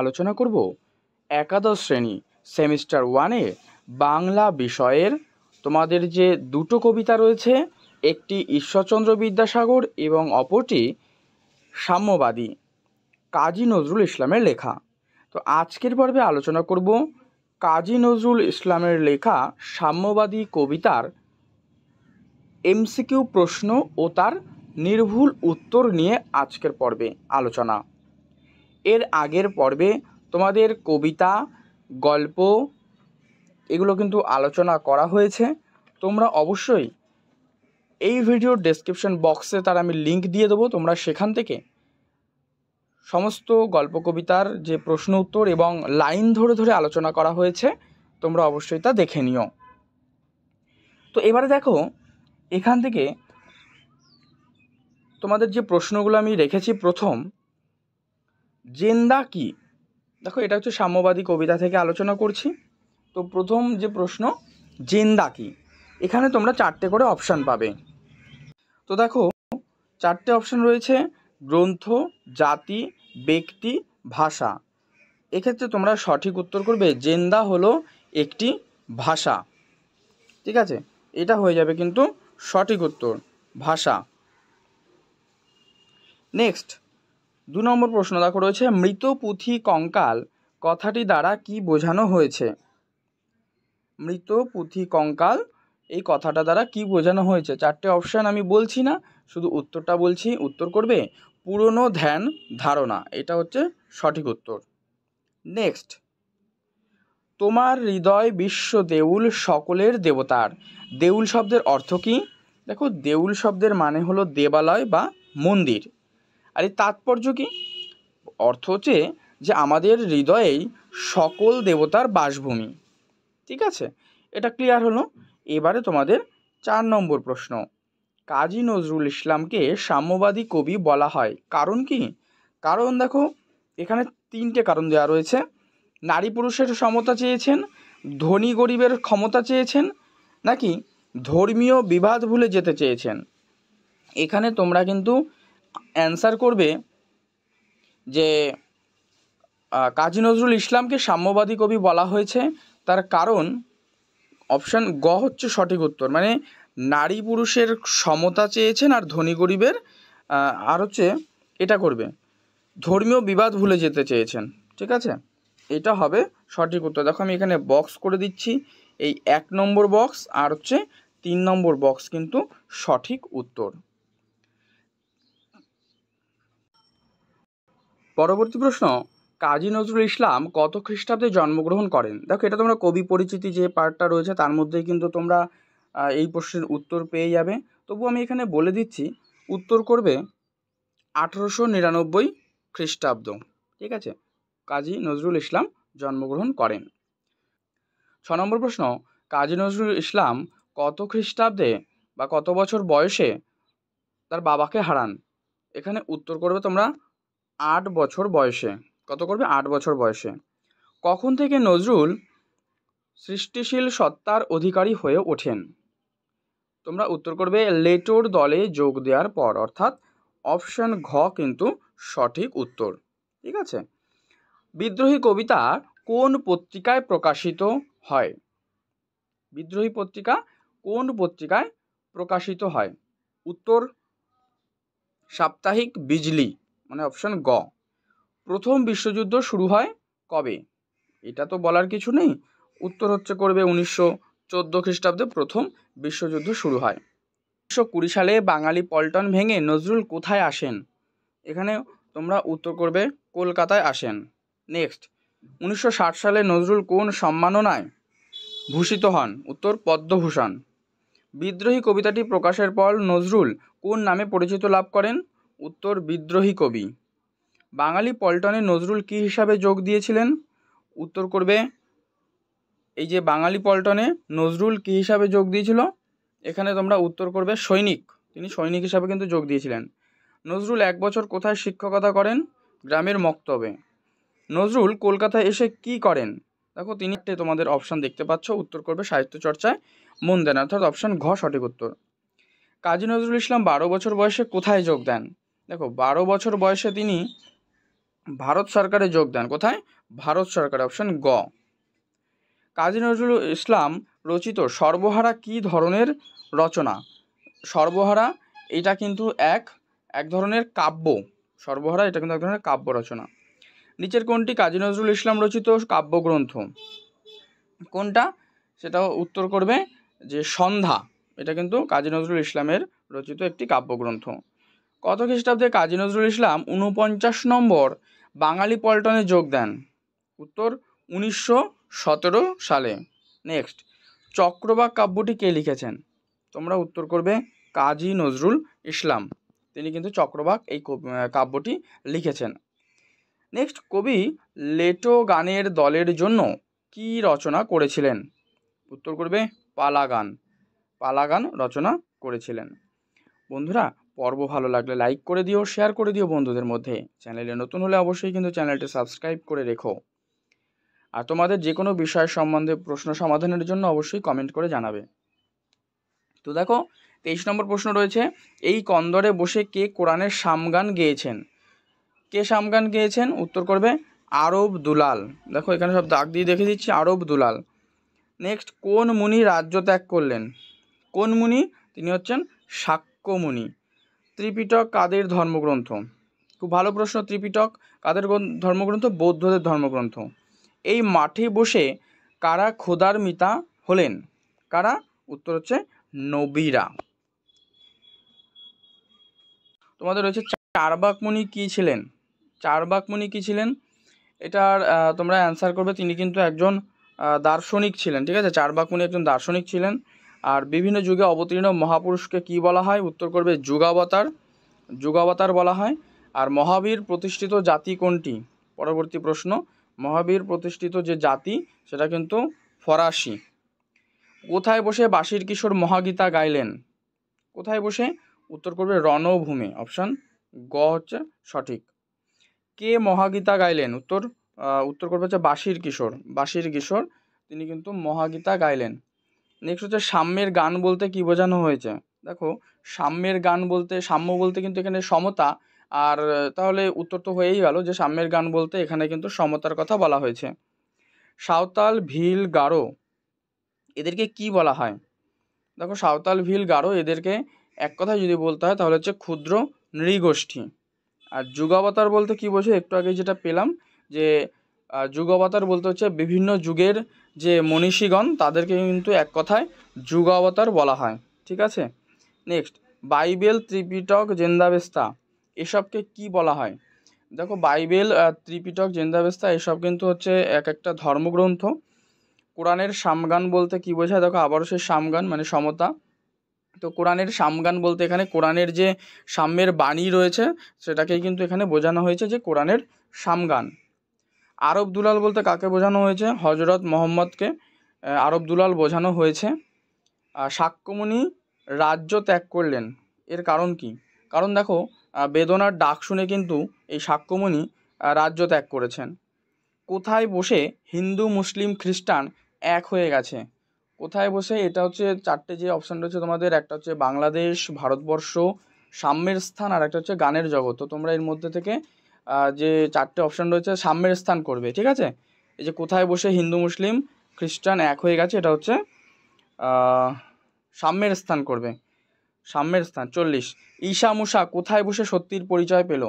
আলোচনা করব একাদশ শ্রেণী সেমিস্টার ওয়ানে বাংলা বিষয়ের তোমাদের যে দুটো কবিতা রয়েছে একটি ঈশ্বরচন্দ্র বিদ্যাসাগর এবং অপরটি সাম্যবাদী কাজী নজরুল ইসলামের লেখা তো আজকের পর্বে আলোচনা করব কাজী নজরুল ইসলামের লেখা সাম্যবাদী কবিতার এমসিকিউ প্রশ্ন ও তার নির্ভুল উত্তর নিয়ে আজকের পর্বে আলোচনা এর আগের পর্বে তোমাদের কবিতা গল্প এগুলো কিন্তু আলোচনা করা হয়েছে তোমরা অবশ্যই এই ভিডিওর ডেসক্রিপশন বক্সে তার আমি লিংক দিয়ে দেবো তোমরা সেখান থেকে সমস্ত গল্প কবিতার যে প্রশ্ন উত্তর এবং লাইন ধরে ধরে আলোচনা করা হয়েছে তোমরা অবশ্যই তা দেখে নিও তো এবারে দেখো এখান থেকে তোমাদের যে প্রশ্নগুলো আমি রেখেছি প্রথম জেন্দা কি দেখো এটা হচ্ছে সাম্যবাদী কবিতা থেকে আলোচনা করছি তো প্রথম যে প্রশ্ন জেন্দা কি এখানে তোমরা চারটে করে অপশান পাবে তো দেখো চারটে অপশান রয়েছে গ্রন্থ জাতি ব্যক্তি ভাষা এক্ষেত্রে তোমরা সঠিক উত্তর করবে জেন্দা হলো একটি ভাষা ঠিক আছে এটা হয়ে যাবে কিন্তু সঠিক উত্তর ভাষা নেক্সট দু নম্বর প্রশ্ন দেখো রয়েছে মৃত পুঁথি কঙ্কাল কথাটি দ্বারা কি বোঝানো হয়েছে মৃত পুঁথি কঙ্কাল এই কথাটা দ্বারা কি বোঝানো হয়েছে চারটে অপশান আমি বলছি না শুধু উত্তরটা বলছি উত্তর করবে পুরনো ধ্যান ধারণা এটা হচ্ছে সঠিক উত্তর নেক্সট তোমার হৃদয় বিশ্ব দেউল সকলের দেবতার দেউল শব্দের অর্থ কী দেখো দেউল শব্দের মানে হলো দেবালয় বা মন্দির আর এই তাৎপর্য কী অর্থ হচ্ছে যে আমাদের হৃদয়েই সকল দেবতার বাসভূমি ঠিক আছে এটা ক্লিয়ার হলো এবারে তোমাদের চার নম্বর প্রশ্ন কাজী নজরুল ইসলামকে সাম্যবাদী কবি বলা হয় কারণ কি কারণ দেখো এখানে তিনটে কারণ দেওয়া রয়েছে নারী পুরুষের সমতা চেয়েছেন ধনী গরিবের ক্ষমতা চেয়েছেন নাকি ধর্মীয় বিবাদ ভুলে যেতে চেয়েছেন এখানে তোমরা কিন্তু অ্যান্সার করবে যে কাজী নজরুল ইসলামকে সাম্যবাদী কবি বলা হয়েছে তার কারণ অপশান গ হচ্ছে সঠিক উত্তর মানে নারী পুরুষের সমতা চেয়েছেন আর ধনী গরিবের আর হচ্ছে এটা করবে ধর্মীয় বিবাদ ভুলে যেতে চেয়েছেন ঠিক আছে এটা হবে সঠিক উত্তর দেখো আমি এখানে বক্স করে দিচ্ছি এই এক নম্বর বক্স আর হচ্ছে তিন নম্বর বক্স কিন্তু সঠিক উত্তর পরবর্তী প্রশ্ন কাজী নজরুল ইসলাম কত খ্রিস্টাব্দে জন্মগ্রহণ করেন দেখো এটা তোমরা কবি পরিচিতি যে পার্টটা রয়েছে তার মধ্যেই কিন্তু তোমরা এই প্রশ্নের উত্তর পেয়ে যাবে তবু আমি এখানে বলে দিচ্ছি উত্তর করবে আঠেরোশো নিরানব্বই খ্রিস্টাব্দ ঠিক আছে কাজী নজরুল ইসলাম জন্মগ্রহণ করেন ছ নম্বর প্রশ্ন কাজী নজরুল ইসলাম কত খ্রিস্টাব্দে বা কত বছর বয়সে তার বাবাকে হারান এখানে উত্তর করবে তোমরা আট বছর বয়সে কত করবে আট বছর বয়সে কখন থেকে নজরুল সৃষ্টিশীল সত্তার অধিকারী হয়ে ওঠেন তোমরা উত্তর করবে লেটোর দলে যোগ দেওয়ার পর অর্থাৎ অপশান ঘ কিন্তু সঠিক উত্তর ঠিক আছে বিদ্রোহী কবিতা কোন পত্রিকায় প্রকাশিত হয় বিদ্রোহী পত্রিকা কোন পত্রিকায় প্রকাশিত হয় উত্তর সাপ্তাহিক বিজলি মানে অপশান গ প্রথম বিশ্বযুদ্ধ শুরু হয় কবে এটা তো বলার কিছু নেই উত্তর হচ্ছে করবে উনিশশো চোদ্দো খ্রিস্টাব্দে প্রথম বিশ্বযুদ্ধ শুরু হয় উনিশশো কুড়ি সালে বাঙালি পল্টন ভেঙে নজরুল কোথায় আসেন এখানে তোমরা উত্তর করবে কলকাতায় আসেন নেক্সট উনিশশো সালে নজরুল কোন সম্মাননায় ভূষিত হন উত্তর পদ্মভূষণ বিদ্রোহী কবিতাটি প্রকাশের পর নজরুল কোন নামে পরিচিত লাভ করেন উত্তর বিদ্রোহী কবি বাঙালি পল্টনে নজরুল কী হিসাবে যোগ দিয়েছিলেন উত্তর করবে এই যে বাঙালি পল্টনে নজরুল কী হিসাবে যোগ দিয়েছিল এখানে তোমরা উত্তর করবে সৈনিক তিনি সৈনিক হিসাবে কিন্তু যোগ দিয়েছিলেন নজরুল এক বছর কোথায় শিক্ষকতা করেন গ্রামের মক্তবে নজরুল কলকাতায় এসে কি করেন দেখো তিনি তোমাদের অপশান দেখতে পাচ্ছ উত্তর করবে সাহিত্য চর্চায় মন দেন অর্থাৎ অপশান ঘ সঠিক উত্তর কাজী নজরুল ইসলাম বারো বছর বয়সে কোথায় যোগ দেন দেখো বারো বছর বয়সে তিনি ভারত সরকারে যোগ দেন কোথায় ভারত সরকার অপশন গ কাজী নজরুল ইসলাম রচিত সর্বহারা কি ধরনের রচনা সর্বহারা এটা কিন্তু এক এক ধরনের কাব্য সর্বহারা এটা কিন্তু এক ধরনের কাব্য রচনা নিচের কোনটি কাজী নজরুল ইসলাম রচিত কাব্যগ্রন্থ কোনটা সেটা উত্তর করবে যে সন্ধ্যা এটা কিন্তু কাজী নজরুল ইসলামের রচিত একটি কাব্যগ্রন্থ কত খ্রিস্টাব্দে কাজী নজরুল ইসলাম উনপঞ্চাশ নম্বর বাঙালি পল্টনে যোগ দেন উত্তর উনিশশো সতেরো সালে নেক্সট চক্রবাক কাব্যটি কে লিখেছেন তোমরা উত্তর করবে কাজী নজরুল ইসলাম তিনি কিন্তু চক্রবাক এই কাব্যটি লিখেছেন নেক্সট কবি লেটো গানের দলের জন্য কি রচনা করেছিলেন উত্তর করবে পালা গান পালা গান রচনা করেছিলেন বন্ধুরা পর্ব ভালো লাগলে লাইক করে দিও শেয়ার করে দিও বন্ধুদের মধ্যে চ্যানেলে নতুন হলে অবশ্যই কিন্তু চ্যানেলটি সাবস্ক্রাইব করে রেখো আর তোমাদের যে কোনো বিষয় সম্বন্ধে প্রশ্ন সমাধানের জন্য অবশ্যই কমেন্ট করে জানাবে তো দেখো তেইশ নম্বর প্রশ্ন রয়েছে এই কন্দরে বসে কে কোরআনের সামগান গেয়েছেন কে সামগান গেয়েছেন উত্তর করবে আরব দুলাল দেখো এখানে সব দাগ দিয়ে দেখে দিচ্ছি আরব দুলাল নেক্সট কোন মুনি রাজ্য ত্যাগ করলেন কোন মুনি তিনি হচ্ছেন শাক্য মুনি ত্রিপিটক কাদের ধর্মগ্রন্থ খুব ভালো প্রশ্ন ত্রিপিটক কাদের ধর্মগ্রন্থ বৌদ্ধদের ধর্মগ্রন্থ এই মাঠে বসে কারা খোদার মিতা হলেন কারা উত্তর হচ্ছে নবীরা তোমাদের রয়েছে চারবাকমণি কি ছিলেন চারবাকমণি কি ছিলেন এটার তোমরা অ্যান্সার করবে তিনি কিন্তু একজন দার্শনিক ছিলেন ঠিক আছে চারবাকমণি একজন দার্শনিক ছিলেন আর বিভিন্ন যুগে অবতীর্ণ মহাপুরুষকে কি বলা হয় উত্তর করবে যুগাবতার যুগাবতার বলা হয় আর মহাবীর প্রতিষ্ঠিত জাতি কোনটি পরবর্তী প্রশ্ন মহাবীর প্রতিষ্ঠিত যে জাতি সেটা কিন্তু ফরাসি কোথায় বসে বাসির কিশোর মহাগীতা গাইলেন কোথায় বসে উত্তর করবে রণভূমি অপশান গ হচ্ছে সঠিক কে মহাগীতা গাইলেন উত্তর উত্তর করবে হচ্ছে বাসির কিশোর বাসির কিশোর তিনি কিন্তু মহাগীতা গাইলেন নেক্সট হচ্ছে সাম্যের গান বলতে কি বোঝানো হয়েছে দেখো সাম্যের গান বলতে সাম্য বলতে কিন্তু এখানে সমতা আর তাহলে উত্তর তো হয়েই গেল যে সাম্যের গান বলতে এখানে কিন্তু সমতার কথা বলা হয়েছে সাঁওতাল ভিল গারো এদেরকে কি বলা হয় দেখো সাঁওতাল ভিল গারো এদেরকে এক কথা যদি বলতে হয় তাহলে হচ্ছে ক্ষুদ্র নৃগোষ্ঠী আর যুগাবতার বলতে কি বোঝে একটু আগে যেটা পেলাম যে যুগ অবতার বলতে হচ্ছে বিভিন্ন যুগের যে মনীষীগণ তাদেরকে কিন্তু এক কথায় যুগ অবতার বলা হয় ঠিক আছে নেক্সট বাইবেল ত্রিপিটক জেন্দাবেস্তা এসবকে কি বলা হয় দেখো বাইবেল ত্রিপিটক জেন্দাবেস্তা এসব কিন্তু হচ্ছে এক একটা ধর্মগ্রন্থ কোরআনের সামগান বলতে কি বোঝায় দেখো আবারও সে সামগান মানে সমতা তো কোরআনের সামগান বলতে এখানে কোরআনের যে সাম্যের বাণী রয়েছে সেটাকেই কিন্তু এখানে বোঝানো হয়েছে যে কোরআনের সামগান আরব দুলাল বলতে কাকে বোঝানো হয়েছে হজরত মোহাম্মদকে আরব দুলাল বোঝানো হয়েছে সাক্যমণি রাজ্য ত্যাগ করলেন এর কারণ কি কারণ দেখো বেদনার ডাক শুনে কিন্তু এই সাক্যমণি রাজ্য ত্যাগ করেছেন কোথায় বসে হিন্দু মুসলিম খ্রিস্টান এক হয়ে গেছে কোথায় বসে এটা হচ্ছে চারটে যে অপশান রয়েছে তোমাদের একটা হচ্ছে বাংলাদেশ ভারতবর্ষ সাম্যের স্থান আর একটা হচ্ছে গানের জগৎ তো তোমরা এর মধ্যে থেকে যে চারটে অপশান রয়েছে সাম্যের স্থান করবে ঠিক আছে এই যে কোথায় বসে হিন্দু মুসলিম খ্রিস্টান এক হয়ে গেছে এটা হচ্ছে সাম্যের স্থান করবে সাম্যের স্থান চল্লিশ ঈশা কোথায় বসে সত্যির পরিচয় পেল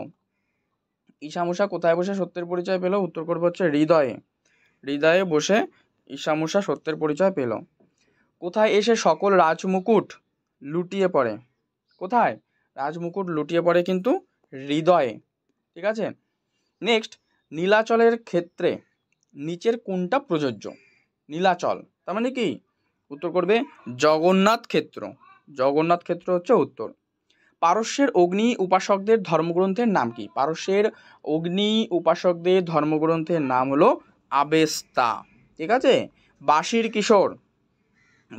ঈশা কোথায় বসে সত্যের পরিচয় পেল উত্তর করবে হচ্ছে হৃদয়ে হৃদয়ে বসে ঈশা সত্যের পরিচয় পেল কোথায় এসে সকল রাজমুকুট লুটিয়ে পড়ে কোথায় রাজমুকুট লুটিয়ে পড়ে কিন্তু হৃদয়ে ঠিক আছে নেক্সট নীলাচলের ক্ষেত্রে নিচের কোনটা প্রযোজ্য নীলাচল তার মানে কি উত্তর করবে জগন্নাথ ক্ষেত্র জগন্নাথ ক্ষেত্র হচ্ছে উত্তর পারস্যের অগ্নি উপাসকদের ধর্মগ্রন্থের নাম কি পারস্যের অগ্নি উপাসকদের ধর্মগ্রন্থের নাম হলো আবেস্তা ঠিক আছে বাসির কিশোর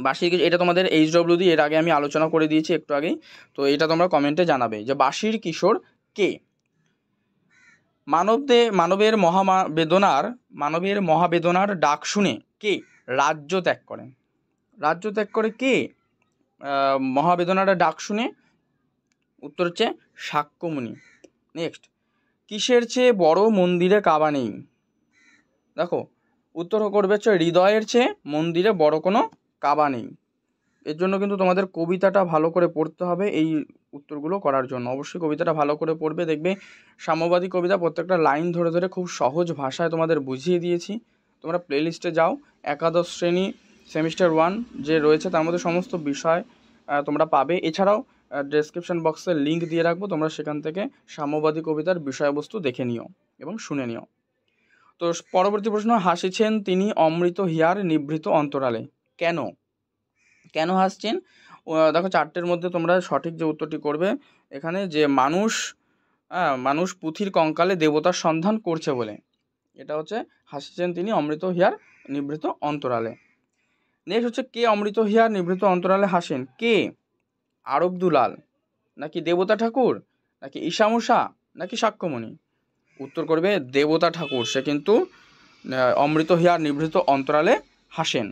বাসির কিশোর এটা তোমাদের এইচ ডব্লিউ দি এর আগে আমি আলোচনা করে দিয়েছি একটু আগেই তো এটা তোমরা কমেন্টে জানাবে যে বাসির কিশোর কে মানবদে মানবের মহা বেদনার মানবের মহাবেদনার ডাক শুনে কে রাজ্য ত্যাগ করেন রাজ্য ত্যাগ করে কে মহাবেদনার ডাক শুনে উত্তর হচ্ছে শাক্যমুনি নেক্সট কিসের চেয়ে বড় মন্দিরে কাবা নেই দেখো উত্তর করবে হচ্ছে হৃদয়ের চেয়ে মন্দিরে বড় কোনো কাবা নেই এর জন্য কিন্তু তোমাদের কবিতাটা ভালো করে পড়তে হবে এই উত্তরগুলো করার জন্য অবশ্যই কবিতাটা ভালো করে পড়বে দেখবে সাম্যবাদী কবিতা প্রত্যেকটা লাইন ধরে ধরে খুব সহজ ভাষায় তোমাদের বুঝিয়ে দিয়েছি তোমরা প্লেলিস্টে যাও একাদশ শ্রেণী সেমিস্টার ওয়ান যে রয়েছে তার মধ্যে সমস্ত বিষয় তোমরা পাবে এছাড়াও ডেসক্রিপশন বক্সে লিঙ্ক দিয়ে রাখবো তোমরা সেখান থেকে সাম্যবাদী কবিতার বিষয়বস্তু দেখে নিও এবং শুনে নিও তো পরবর্তী প্রশ্ন হাসিছেন তিনি অমৃত হিয়ার নিভৃত অন্তরালে কেন কেন হাসছেন দেখো চারটের মধ্যে তোমরা সঠিক যে উত্তরটি করবে এখানে যে মানুষ হ্যাঁ, মানুষ পুঁথির কঙ্কালে দেবতার সন্ধান করছে বলে এটা হচ্ছে হাসছেন তিনি অমৃত হিয়ার নিবৃত অন্তরালে নেক্সট হচ্ছে কে অমৃত হিয়ার নিবৃত অন্তরালে হাসেন কে আরব দুলাল নাকি দেবতা ঠাকুর নাকি ঈশামুষা নাকি সাক্ষ্যমণি উত্তর করবে দেবতা ঠাকুর সে কিন্তু অমৃত হিয়ার নিভৃত অন্তরালে হাসেন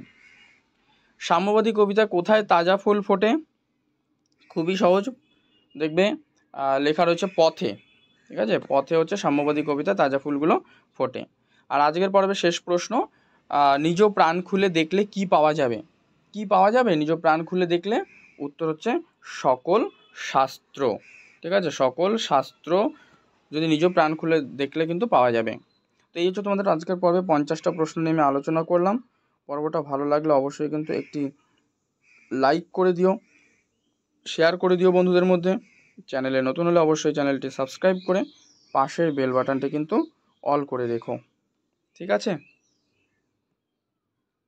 সাম্যবাদী কবিতা কোথায় তাজা ফুল ফোটে খুবই সহজ দেখবে লেখা রয়েছে পথে ঠিক আছে পথে হচ্ছে সাম্যবাদী কবিতা তাজা ফুলগুলো ফোটে আর আজকের পর্বে শেষ প্রশ্ন নিজ প্রাণ খুলে দেখলে কি পাওয়া যাবে কি পাওয়া যাবে নিজ প্রাণ খুলে দেখলে উত্তর হচ্ছে সকল শাস্ত্র ঠিক আছে সকল শাস্ত্র যদি নিজ প্রাণ খুলে দেখলে কিন্তু পাওয়া যাবে তো এই হচ্ছে তোমাদের আজকের পর্বে পঞ্চাশটা প্রশ্ন নিয়ে আমি আলোচনা করলাম পর্বটা ভালো লাগলে অবশ্যই কিন্তু একটি লাইক করে দিও শেয়ার করে দিও বন্ধুদের মধ্যে চ্যানেলে নতুন হলে অবশ্যই চ্যানেলটি সাবস্ক্রাইব করে পাশের বেল বাটনটি কিন্তু অল করে রেখো ঠিক আছে